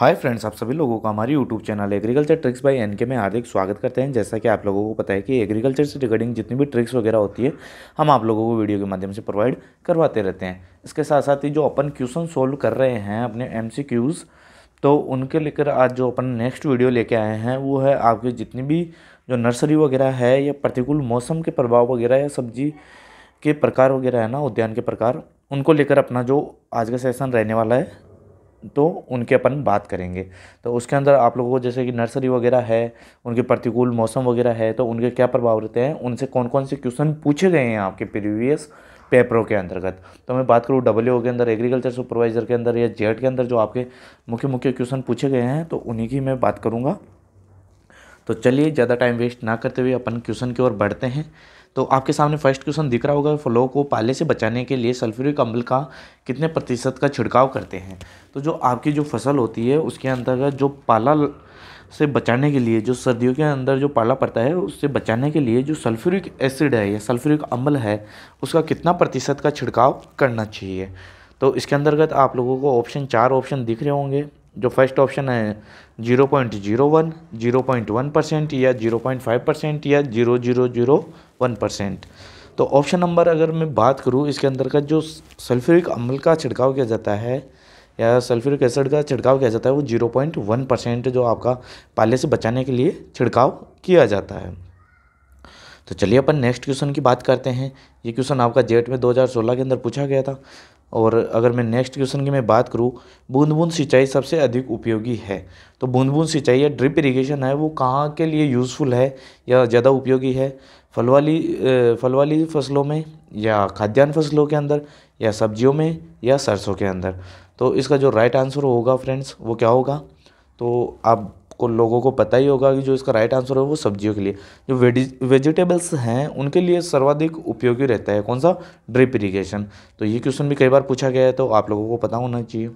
hi friends आप सभी लोगों का हमारे YouTube channel agriculture tricks by NK में हार्दिक स्वागत करते हैं जैसा कि आप लोगों को पता है कि एग्रीकल्चर से रिगार्डिंग जितनी भी ट्रिक्स वगैरह होती है हम आप लोगों को वीडियो के माध्यम से प्रोवाइड करवाते रहते हैं इसके साथ साथ ही जो अपन क्वेश्चन सोल्व कर रहे हैं अपने एम तो उनके लेकर आज जो अपन नेक्स्ट वीडियो लेके आए हैं वो है आपकी जितनी भी जो नर्सरी वगैरह है या प्रतिकूल मौसम के प्रभाव वगैरह या सब्जी के प्रकार वगैरह है ना उद्यान के प्रकार उनको लेकर अपना जो आज का सेशन रहने वाला है तो उनके अपन बात करेंगे तो उसके अंदर आप लोगों को जैसे कि नर्सरी वगैरह है उनके प्रतिकूल मौसम वगैरह है तो उनके क्या प्रभाव रहते हैं उनसे कौन कौन से क्वेश्चन पूछे गए हैं आपके प्रीवियस पेपरों के अंतर्गत तो मैं बात करूँ डब्ल्यू के अंदर एग्रीकल्चर सुपरवाइज़र के अंदर या जेड के अंदर जो आपके मुख्य मुख्य क्वेश्चन पूछे गए हैं तो उन्हीं की मैं बात करूँगा तो चलिए ज़्यादा टाइम वेस्ट ना करते हुए अपन क्वेश्चन की ओर बढ़ते हैं तो आपके सामने फर्स्ट क्वेश्चन दिख रहा होगा फलों को पाले से बचाने के लिए सल्फ्यूरिक अम्ल का कितने प्रतिशत का छिड़काव करते हैं तो जो आपकी जो फसल होती है उसके अंतर्गत जो पाला से बचाने के लिए जो सर्दियों के अंदर जो पाला पड़ता है उससे बचाने के लिए जो सल्फ्यूरिक एसिड है या सल्फ्यूरिक अम्ल है उसका कितना प्रतिशत का छिड़काव करना चाहिए तो इसके अंतर्गत आप लोगों को ऑप्शन चार ऑप्शन दिख रहे होंगे जो फर्स्ट ऑप्शन है zero point zero one zero point one percent या जीरो पॉइंट फाइव परसेंट या zero zero zero one percent तो ऑप्शन नंबर अगर मैं बात करूँ इसके अंदर का जो सल्फ्यूरिक अम्ल का छिड़काव किया जाता है या सल्फ्यूरिक एसिड का छिड़काव किया जाता है वो जीरो पॉइंट वन परसेंट जो आपका पाले से बचाने के लिए छिड़काव किया जाता है तो चलिए अपन नेक्स्ट क्वेश्चन की बात करते हैं ये क्वेश्चन आपका जेट में 2016 के अंदर पूछा गया था और अगर मैं नेक्स्ट क्वेश्चन की मैं बात करूँ बूंद बूंद सिंचाई सबसे अधिक उपयोगी है तो बूंद बूंद सिंचाई या ड्रिप इरीगेशन है वो कहाँ के लिए यूज़फुल है या ज़्यादा उपयोगी है फल वाली फल वाली फसलों में या खाद्यान्न फसलों के अंदर या सब्जियों में या सरसों के अंदर तो इसका जो राइट आंसर होगा फ्रेंड्स वो क्या होगा तो आप को लोगों को पता ही होगा कि जो इसका राइट आंसर है वो सब्जियों के लिए जो वेजिटेबल्स हैं उनके लिए सर्वाधिक उपयोगी रहता है कौन सा ड्रिप इरीगेशन तो ये क्वेश्चन भी कई बार पूछा गया है तो आप लोगों को पता होना चाहिए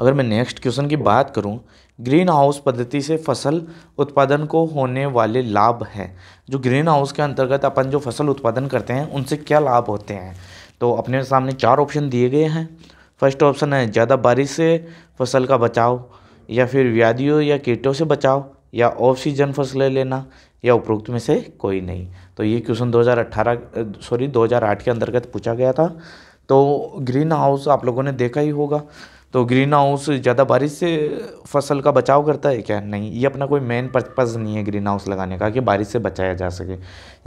अगर मैं नेक्स्ट क्वेश्चन की बात करूं ग्रीन हाउस पद्धति से फसल उत्पादन को होने वाले लाभ हैं जो ग्रीन हाउस के अंतर्गत अपन जो फसल उत्पादन करते हैं उनसे क्या लाभ होते हैं तो अपने सामने चार ऑप्शन दिए गए हैं फर्स्ट ऑप्शन है ज़्यादा बारिश से फसल का बचाव या फिर व्याधियों या कीटों से बचाव या ऑफ सीजन फसलें लेना या उपरोक्त में से कोई नहीं तो ये क्वेश्चन 2018 सॉरी 2008 के अंतर्गत पूछा गया था तो ग्रीन हाउस आप लोगों ने देखा ही होगा तो ग्रीन हाउस ज़्यादा बारिश से फसल का बचाव करता है क्या नहीं ये अपना कोई मेन पर्पज़ नहीं है ग्रीन हाउस लगाने का कि बारिश से बचाया जा सके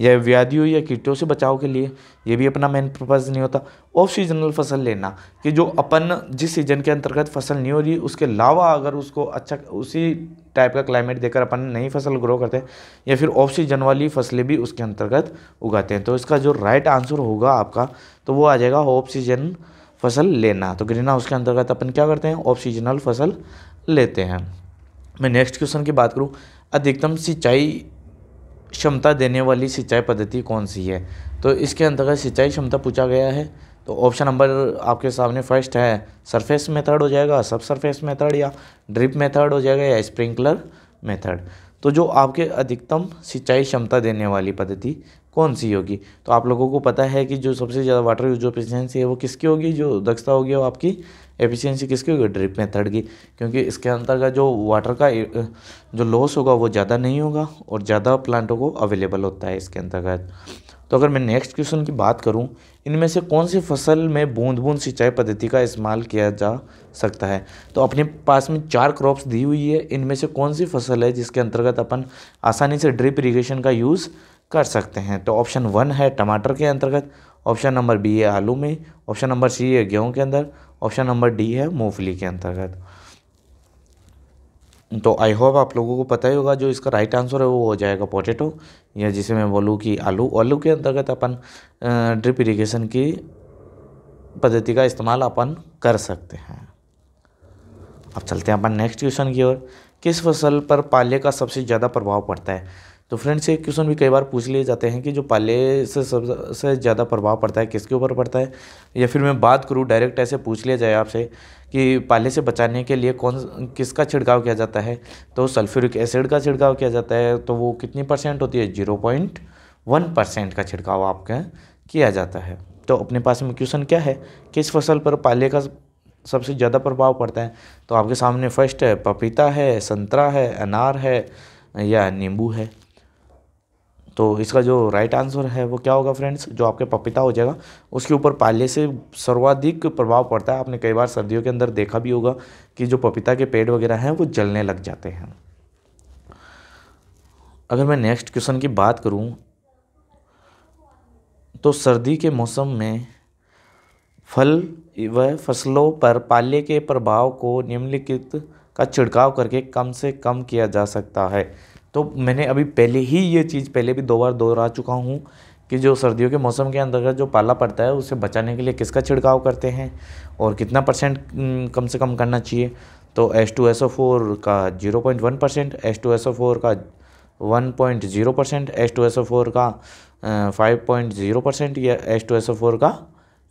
या व्याधियों या कीटों से बचाव के लिए ये भी अपना मेन पर्पज़ नहीं होता ऑफ सीजनल फसल लेना कि जो अपन जिस सीज़न के अंतर्गत फसल नहीं हो रही उसके अलावा अगर उसको अच्छा उसी टाइप का क्लाइमेट देकर अपन नई फसल ग्रो करते हैं या फिर ऑफ सीजन वाली फसलें भी उसके अंतर्गत उगाते हैं तो इसका जो राइट आंसर होगा आपका तो वो आ जाएगा ऑफ सीजन फसल लेना तो ग्रीन हाउस के अंतर्गत अपन क्या करते हैं ऑफ सीजनल फसल लेते हैं मैं नेक्स्ट क्वेश्चन की बात करूँ अधिकतम सिंचाई क्षमता देने वाली सिंचाई पद्धति कौन सी है तो इसके अंतर्गत सिंचाई क्षमता पूछा गया है तो ऑप्शन नंबर आपके सामने फर्स्ट है सरफेस मेथड हो जाएगा सब सरफेस मेथड या ड्रिप मेथड हो जाएगा या स्प्रिंकलर मेथड तो जो आपके अधिकतम सिंचाई क्षमता देने वाली पद्धति कौन सी होगी तो आप लोगों को पता है कि जो सबसे ज़्यादा वाटर यूज एफिशियंसी है वो किसकी होगी जो दक्षता होगी वो आपकी एफिशियंसी किसकी होगी ड्रिप मेथड की क्योंकि इसके अंतर्गत जो वाटर का जो लॉस होगा वो ज़्यादा नहीं होगा और ज़्यादा प्लांटों को अवेलेबल होता है इसके अंतर्गत तो अगर मैं नेक्स्ट क्वेश्चन की बात करूं इनमें से कौन सी फसल में बूंद बूंद सिंचाई पद्धति का इस्तेमाल किया जा सकता है तो अपने पास में चार क्रॉप्स दी हुई है इनमें से कौन सी फसल है जिसके अंतर्गत अपन आसानी से ड्रिप इरीगेशन का यूज़ कर सकते हैं तो ऑप्शन वन है टमाटर के अंतर्गत ऑप्शन नंबर बी है आलू में ऑप्शन नंबर सी है गेहूं के अंदर ऑप्शन नंबर डी है मूंगफली के अंतर्गत तो आई होप आप लोगों को पता ही होगा जो इसका राइट आंसर है वो हो जाएगा पोटेटो या जिसे मैं बोलूँ कि आलू आलू के अंतर्गत अपन ड्रिप इरीगेशन की पद्धति का इस्तेमाल अपन कर सकते हैं अब चलते हैं अपन नेक्स्ट क्वेश्चन की ओर किस फसल पर पाले का सबसे ज़्यादा प्रभाव पड़ता है तो फ्रेंड्स ये क्वेश्चन भी कई बार पूछ लिए जाते हैं कि जो पाले से सबसे ज़्यादा प्रभाव पड़ता है किसके ऊपर पड़ता है या फिर मैं बात करूँ डायरेक्ट ऐसे पूछ लिया जाए आपसे कि पाले से बचाने के लिए कौन किसका छिड़काव किया जाता है तो सल्फ्यूरिक एसिड का छिड़काव किया जाता है तो वो कितनी परसेंट होती है जीरो पॉइंट वन परसेंट का छिड़काव आपके किया जाता है तो अपने पास में क्वेश्चन क्या है किस फसल पर पाले का सबसे ज़्यादा प्रभाव पड़ता है तो आपके सामने फर्स्ट है पपीता है संतरा है अनार है या नींबू है तो इसका जो राइट आंसर है वो क्या होगा फ्रेंड्स जो आपके पपीता हो जाएगा उसके ऊपर पाले से सर्वाधिक प्रभाव पड़ता है आपने कई बार सर्दियों के अंदर देखा भी होगा कि जो पपीता के पेड़ वगैरह हैं वो जलने लग जाते हैं अगर मैं नेक्स्ट क्वेश्चन की बात करूं तो सर्दी के मौसम में फल व फसलों पर पाले के प्रभाव को निम्नलिखित का छिड़काव करके कम से कम किया जा सकता है तो मैंने अभी पहले ही ये चीज़ पहले भी दो बार दोहरा चुका हूँ कि जो सर्दियों के मौसम के अंतर्गत जो पाला पड़ता है उसे बचाने के लिए किसका छिड़काव करते हैं और कितना परसेंट कम से कम करना चाहिए तो S two S O four का zero point one percent S two S O four का one point zero percent S two S O four का फाइव पॉइंट जीरो परसेंट या S two S O four का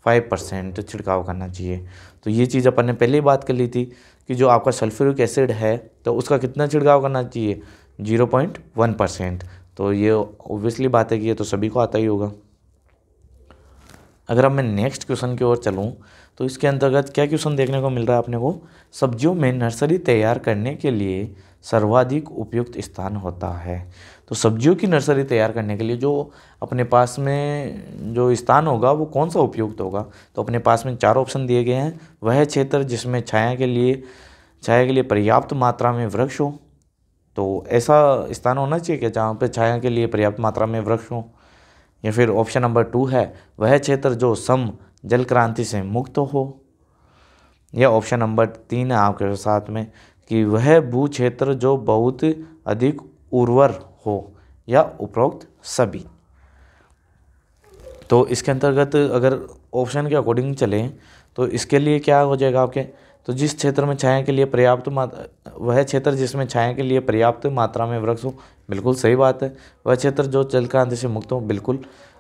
five percent छिड़काव करना चाहिए तो ये चीज़ अपन ने पहले ही बात कर ली थी कि जो आपका सल्फ्यूरिक एसिड है तो उसका कितना छिड़काव करना चाहिए जीरो पॉइंट वन परसेंट तो ये ओबियसली बात है कि ये तो सभी को आता ही होगा अगर अब मैं नेक्स्ट क्वेश्चन की ओर चलूँ तो इसके अंतर्गत क्या क्वेश्चन देखने को मिल रहा है अपने को सब्जियों में नर्सरी तैयार करने के लिए सर्वाधिक उपयुक्त स्थान होता है तो सब्जियों की नर्सरी तैयार करने के लिए जो अपने पास में जो स्थान होगा वो कौन सा उपयुक्त होगा तो अपने पास में चार ऑप्शन दिए गए हैं वह क्षेत्र जिसमें छाया के लिए छाया के लिए पर्याप्त मात्रा में वृक्ष हो तो ऐसा स्थान होना चाहिए कि जहाँ पर छाया के लिए पर्याप्त मात्रा में वृक्ष हों या फिर ऑप्शन नंबर टू है वह क्षेत्र जो सम जल क्रांति से मुक्त हो या ऑप्शन नंबर तीन है आपके साथ में कि वह भू क्षेत्र जो बहुत अधिक उर्वर हो या उपरोक्त सभी तो इसके अंतर्गत अगर ऑप्शन के अकॉर्डिंग चलें तो इसके लिए क्या हो जाएगा आपके तो जिस क्षेत्र में छाया के लिए पर्याप्त मात्रा वह क्षेत्र जिसमें छाया के लिए पर्याप्त मात्रा में वृक्ष हो बिल्कुल सही बात है वह क्षेत्र जो जल क्रांति से मुक्त हो बिल्कुल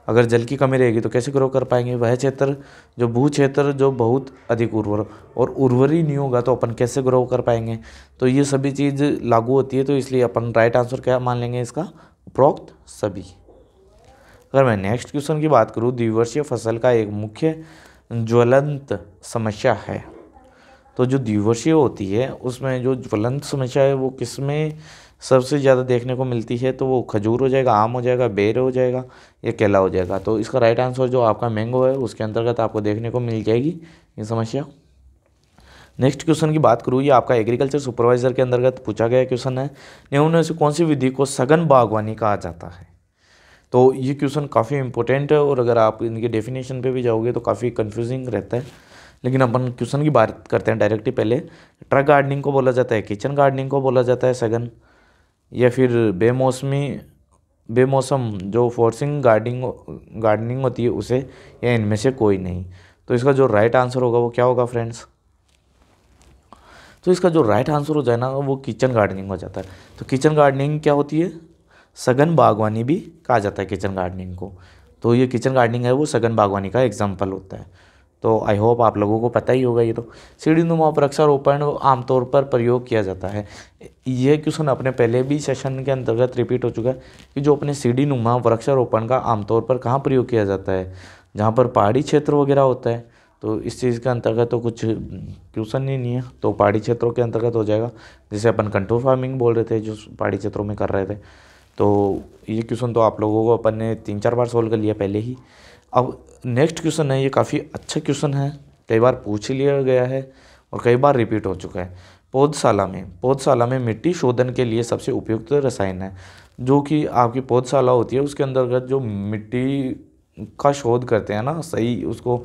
अगर जल की कमी रहेगी तो कैसे ग्रो कर पाएंगे वह क्षेत्र जो भू क्षेत्र जो बहुत अधिक उर्वर और उर्वर ही नहीं होगा तो अपन कैसे ग्रो कर पाएंगे तो ये सभी चीज़ लागू होती है तो इसलिए अपन राइट आंसर क्या मान लेंगे इसका उपरोक्त सभी अगर मैं नेक्स्ट क्वेश्चन की बात करूँ द्विवर्षीय फसल का एक मुख्य ज्वलंत समस्या है तो जो द्विवर्षीय होती है उसमें जो ज्वलंत समस्या है वो किस में सबसे ज़्यादा देखने को मिलती है तो वो खजूर हो जाएगा आम हो जाएगा बेर हो जाएगा या केला हो जाएगा तो इसका राइट आंसर जो आपका मैंगो है उसके अंतर्गत आपको देखने को मिल जाएगी ये समस्या नेक्स्ट क्वेश्चन की बात करूँ ये आपका एग्रीकल्चर सुपरवाइजर के अंतर्गत पूछा गया क्वेश्चन है निम्न से कौन सी विधि को सघन बागवानी कहा जाता है तो ये क्वेश्चन काफ़ी इंपॉर्टेंट है और अगर आप इनके डेफिनेशन पे भी जाओगे तो काफ़ी कंफ्यूजिंग रहता है लेकिन अपन क्वेश्चन की बात करते हैं डायरेक्टली पहले ट्रक गार्डनिंग को बोला जाता है किचन गार्डनिंग को बोला जाता है सघन या फिर बेमौसमी बेमौसम जो फोर्सिंग गार्डनिंग गार्डनिंग होती है उसे या इनमें से कोई नहीं तो इसका जो राइट आंसर होगा वो क्या होगा फ्रेंड्स तो इसका जो राइट आंसर हो जाए ना वो किचन गार्डनिंग हो जाता है तो किचन गार्डनिंग क्या होती है सघन बागवानी भी कहा जाता है किचन गार्डनिंग को तो ये किचन गार्डनिंग है वो सघन बागवानी का एग्जाम्पल होता है तो आई होप आप लोगों को पता ही होगा ये तो सीढ़ी नुमा अक्षर आमतौर पर प्रयोग किया जाता है यह क्वेश्चन अपने पहले भी सेशन के अंतर्गत रिपीट हो चुका है कि जो अपने सीढ़ी नुमा वृक्षारोपण का आमतौर पर कहाँ प्रयोग किया जाता है जहाँ पर पहाड़ी क्षेत्र वगैरह होता है तो इस चीज़ के अंतर्गत तो कुछ क्वेश्चन ही नहीं है तो पहाड़ी क्षेत्रों के अंतर्गत हो जाएगा जैसे अपन कंट्रोल फार्मिंग बोल रहे थे जो पहाड़ी क्षेत्रों में कर रहे थे तो ये क्वेश्चन तो आप लोगों को अपन ने तीन चार बार सॉल्व कर लिया पहले ही अब नेक्स्ट क्वेश्चन है ये काफ़ी अच्छा क्वेश्चन है कई बार पूछ लिया गया है और कई बार रिपीट हो चुका है पौधशाला में पौधशाला में मिट्टी शोधन के लिए सबसे उपयुक्त रसायन है जो कि आपकी पौधशाला होती है उसके अंतर्गत जो मिट्टी का शोध करते हैं ना सही उसको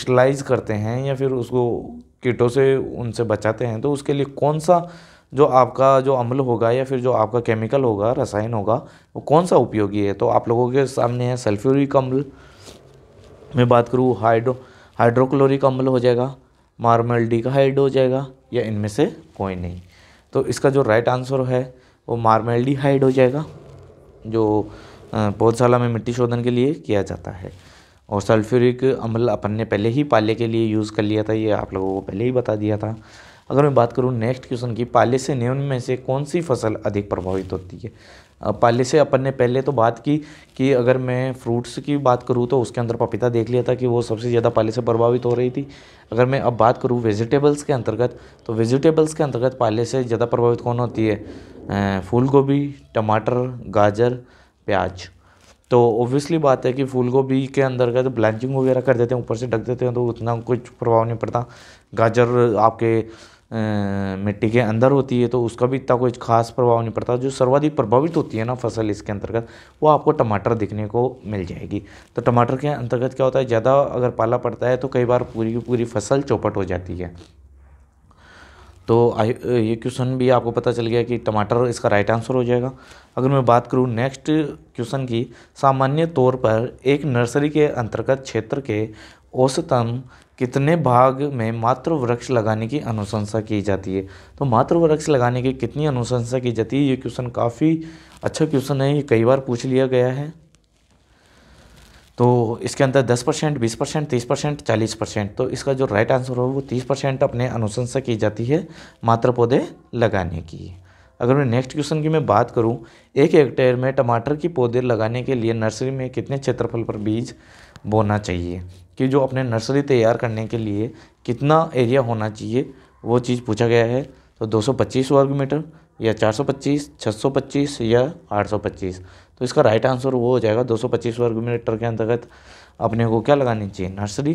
स्टलाइज करते हैं या फिर उसको कीटों से उनसे बचाते हैं तो उसके लिए कौन सा जो आपका जो अम्ल होगा या फिर जो आपका केमिकल होगा रसायन होगा वो कौन सा उपयोगी है तो आप लोगों के सामने है सल्फ्यूरिक अम्ल मैं बात करूँ हाइड्रो हाइड्रोक्लोरिक अम्ल हो जाएगा मार्मल हाइड हो जाएगा या इनमें से कोई नहीं तो इसका जो राइट आंसर है वो हाइड हो जाएगा जो पौधशाला में मिट्टी शोधन के लिए किया जाता है और सल्फ्यूरिक अम्ल अपन ने पहले ही पाले के लिए यूज़ कर लिया था ये आप लोगों को पहले ही बता दिया था अगर मैं बात करूँ नेक्स्ट क्वेश्चन की पाले से न्यून में से कौन सी फसल अधिक प्रभावित होती है पहले से अपन ने पहले तो बात की कि अगर मैं फ्रूट्स की बात करूँ तो उसके अंदर पपीता देख लिया था कि वो सबसे ज़्यादा पहले से प्रभावित हो रही थी अगर मैं अब बात करूँ वेजिटेबल्स के अंतर्गत तो वेजिटेबल्स के अंतर्गत पहले से ज़्यादा प्रभावित कौन होती है फूल गोभी टमाटर गाजर प्याज तो ओबियसली बात है कि फूल गोभी के अंतर्गत ब्लैंचिंग वगैरह कर देते हैं ऊपर से ढक देते हैं तो उतना कुछ प्रभाव नहीं पड़ता गाजर आपके मिट्टी के अंदर होती है तो उसका भी इतना कोई खास प्रभाव नहीं पड़ता जो सर्वाधिक प्रभावित होती है ना फसल इसके अंतर्गत वो आपको टमाटर दिखने को मिल जाएगी तो टमाटर के अंतर्गत क्या होता है ज़्यादा अगर पाला पड़ता है तो कई बार पूरी की पूरी फसल चौपट हो जाती है तो ये क्वेश्चन भी आपको पता चल गया कि टमाटर इसका राइट आंसर हो जाएगा अगर मैं बात करूँ नेक्स्ट क्वेश्चन की सामान्य तौर पर एक नर्सरी के अंतर्गत क्षेत्र के औसतन कितने भाग में मात्र वृक्ष लगाने की अनुशंसा की जाती है तो मात्र वृक्ष लगाने की कितनी अनुशंसा की जाती है ये क्वेश्चन काफ़ी अच्छा क्वेश्चन है ये कई बार पूछ लिया गया है तो इसके अंदर 10 परसेंट बीस परसेंट तीस परसेंट चालीस परसेंट तो इसका जो राइट आंसर हो वो तीस परसेंट अपने अनुशंसा की जाती है मात्र पौधे लगाने की अगर मैं नेक्स्ट क्वेश्चन की मैं बात करूं एक हेक्टेयर में टमाटर की पौधे लगाने के लिए नर्सरी में कितने क्षेत्रफल पर बीज बोना चाहिए कि जो अपने नर्सरी तैयार करने के लिए कितना एरिया होना चाहिए वो चीज़ पूछा गया है तो 225 वर्ग मीटर या 425, 625 या 825 तो इसका राइट आंसर वो हो जाएगा 225 वर्ग मीटर के अंतर्गत अपने को क्या लगानी चाहिए नर्सरी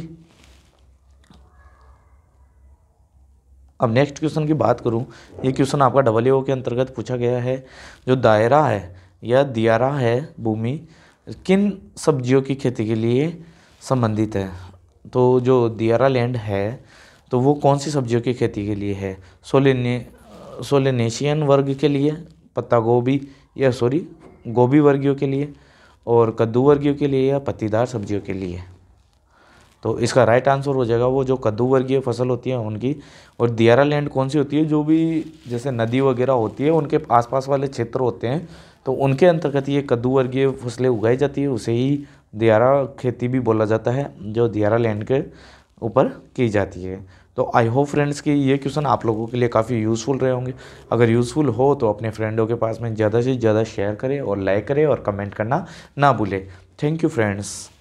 अब नेक्स्ट क्वेश्चन की बात करूं ये क्वेश्चन आपका डबल ए के अंतर्गत पूछा गया है जो दायरा है या दियारा है भूमि किन सब्जियों की खेती के लिए संबंधित है तो जो दियारा लैंड है तो वो कौन सी सब्जियों की खेती के लिए है सोलेने सोलेनेशियन वर्ग के लिए पत्ता गोभी या सॉरी गोभी वर्गियों के लिए और कद्दू वर्गियों के लिए या पत्तीदार सब्जियों के लिए तो इसका राइट आंसर हो जाएगा वो जो कद्दू वर्गीय फसल होती है उनकी और दियारा लैंड कौन सी होती है जो भी जैसे नदी वगैरह होती है उनके आसपास वाले क्षेत्र होते हैं तो उनके अंतर्गत ये कद्दू वर्गीय फसलें उगाई जाती है उसे ही दियारा खेती भी बोला जाता है जो दियारा लैंड के ऊपर की जाती है तो आई होप फ्रेंड्स कि ये क्वेश्चन आप लोगों के लिए काफ़ी यूज़फुल रहे होंगे अगर यूज़फुल हो तो अपने फ्रेंडों के पास में ज़्यादा से ज़्यादा शेयर करें और लाइक करें और कमेंट करना ना भूलें थैंक यू फ्रेंड्स